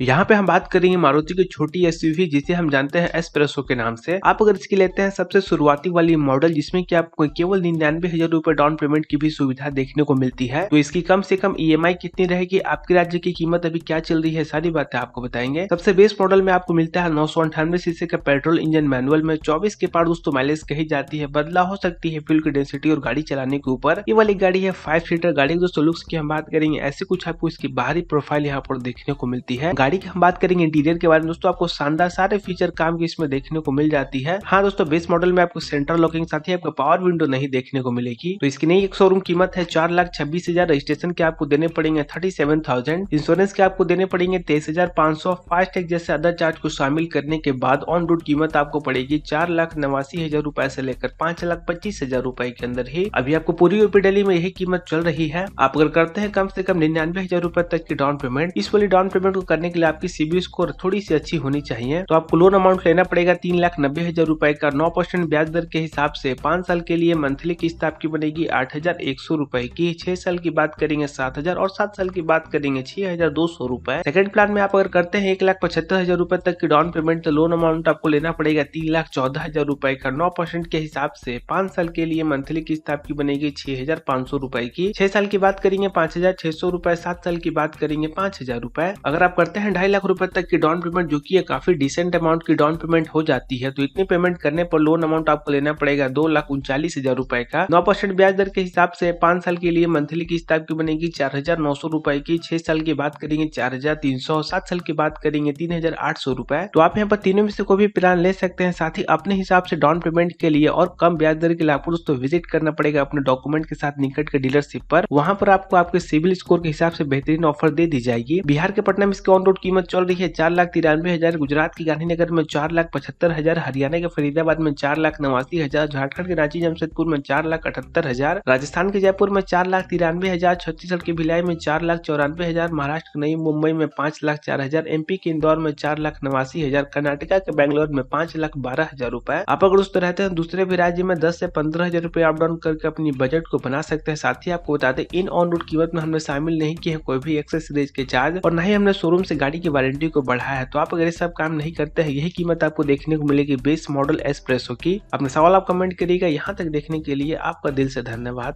यहाँ पे हम बात करेंगे मारुति की छोटी एसयूवी जिसे हम जानते हैं एसप्रेसो के नाम से आप अगर इसकी लेते हैं सबसे शुरुआती वाली मॉडल जिसमें कि आपको केवल निन्यानवे हजार रूपए डाउन पेमेंट की भी सुविधा देखने को मिलती है तो इसकी कम से कम ईएमआई e कितनी रहेगी आपके राज्य की कीमत अभी क्या चल रही है सारी बातें आपको बताएंगे सबसे बेस्ट मॉडल में आपको मिलता है नौ सीसी का पेट्रोल इंजन मैनुअल में चौबीस के पार दोस्तों माइलेज कही जाती है बदला हो सकती है फ्यूल की डेंसिटी और गाड़ी चलाने के ऊपर ये वाली गाड़ी है फाइव सीटर गाड़ी दोस्तों लुक्स की हम बात करेंगे ऐसे कुछ आपको इसकी बाहरी प्रोफाइल यहाँ पर देखने को मिलती है गाड़ी की हम बात करेंगे इंटीरियर के बारे में दोस्तों आपको शानदार सारे फीचर काम की इसमें देखने को मिल जाती है हाँ दोस्तों बेस मॉडल में आपको सेंट्रल लॉकिंग साथ ही आपको पावर विंडो नहीं देखने को मिलेगी तो इसकी नई एक शोरूम कीमत है चार लाख छब्बीस हजार रजिस्ट्रेशन के आपको देने पड़ेंगे थर्टी सेवन थाउजेंड इंश्योरेंस के आपको देने पड़ेंगे तेईस हजार पांच सौ फास्टैग जैसे अदर चार्ज को शामिल करने के बाद ऑन रोड कीमत आपको पड़ेगी चार लाख नवासी हजार रूपए ऐसी लेकर पांच लाख पच्चीस हजार रूपए के अंदर ही अभी आपको पूरी यूपी डेली में यही कीमत चल रही है आप अगर करते हैं कम से कम निन्यानवे हजार रूपए तक की डाउन पेमेंट इस वाली डाउन पेमेंट को करने के लिए आपकी सीबी स्कोर थोड़ी सी अच्छी होनी चाहिए तो आपको लोन अमाउंट लेना पड़ेगा तीन लाख नब्बे हजार रूपए का नौ परसेंट ब्याज दर के हिसाब से पांच साल के लिए मंथली किस्त आपकी बनेगी आठ हजार एक सौ रूपए की छह साल की बात करेंगे सात हजार और सात साल की बात करेंगे छह हजार दो सौ रूपए सेकंड प्लान में आप अगर करते हैं एक लाख पचहत्तर हजार रूपए तक की डाउन पेमेंट तो लोन अमाउंट आपको लेना पड़ेगा तीन लाख चौदह हजार रूपए का नौ परसेंट के हिसाब से पांच साल के लिए मंथली किस्त आपकी बनेगी छह हजार पांच सौ रूपए की छह साल की बात करेंगे पांच हजार छह सौ रूपए सात साल की बात करेंगे पांच हजार रूपए अगर आप करते हैं हैं ढाई लाख रुपए तक की डाउन पेमेंट जो कि काफी डिसेंट अमाउंट की डाउन पेमेंट हो जाती है तो इतनी पेमेंट करने पर लोन अमाउंट आपको लेना पड़ेगा दो लाख उनचालीस हजार रुपए का नौ परसेंट ब्याज दर के हिसाब से पांच साल के लिए मंथली किस्त आपकी बनेगी चार हजार नौ सौ रुपए की छह साल की बात करेंगे चार हजार तीन सौ सात साल की बात करेंगे तीन हजार आठ सौ रुपए तो आप यहाँ पर तीनों में से कोई भी प्लान ले सकते हैं साथ ही अपने हिसाब से डाउन पेमेंट के लिए और कम ब्याज दर के लिए आपको दोस्तों विजिट करना पड़ेगा अपने डॉक्यूमेंट के साथ निकट के डीलरशिप पर वहाँ पर आपको आपके सिविल स्कोर के हिसाब से बेहतरीन ऑफर दे दी जाएगी बिहार के पटना में इसके ऑन रोड करोड़ कीमत चल रही है चार लाख तिरानवे हज़ार गुजरात के गांधीनगर में चार लाख पचहत्तर हज़ार हरियाणा के फरीदाबाद में चार लाख नवासी हज़ार झारखंड के रांची जमशेदपुर में चार लाख अठहत्तर हज़ार राजस्थान के जयपुर में चार लाख तिरानवे हज़ार छत्तीसगढ़ के भिलाई में चार लाख चौरानवे हज़ार महाराष्ट्र के नई मुंबई में पांच लाख चार हज़ार एमपी के इंदौर में चार लाख नवासी हज़ार कर्नाटका के बैंगलोर में पांच लाख बारह हज़ार रूपए आप अगर उस रहते हैं दूसरे भी राज्य में दस से पंद्रह हज़ार रूपए अप डाउन करके अपनी बजट को बना सकते हैं साथ ही आपको बता दें इन ऑन रोड कीमत में हमने शामिल नहीं किए कोई भी एक्सेस रेज के चार्ज और न ही हमने शोरूम से गाड़ी की वारंटी को बढ़ाया है तो आप अगर ये सब काम नहीं करते हैं यही कीमत आपको देखने को मिलेगी बेस मॉडल एक्सप्रेसो की अपने सवाल आप कमेंट करिएगा यहाँ तक देखने के लिए आपका दिल से धन्यवाद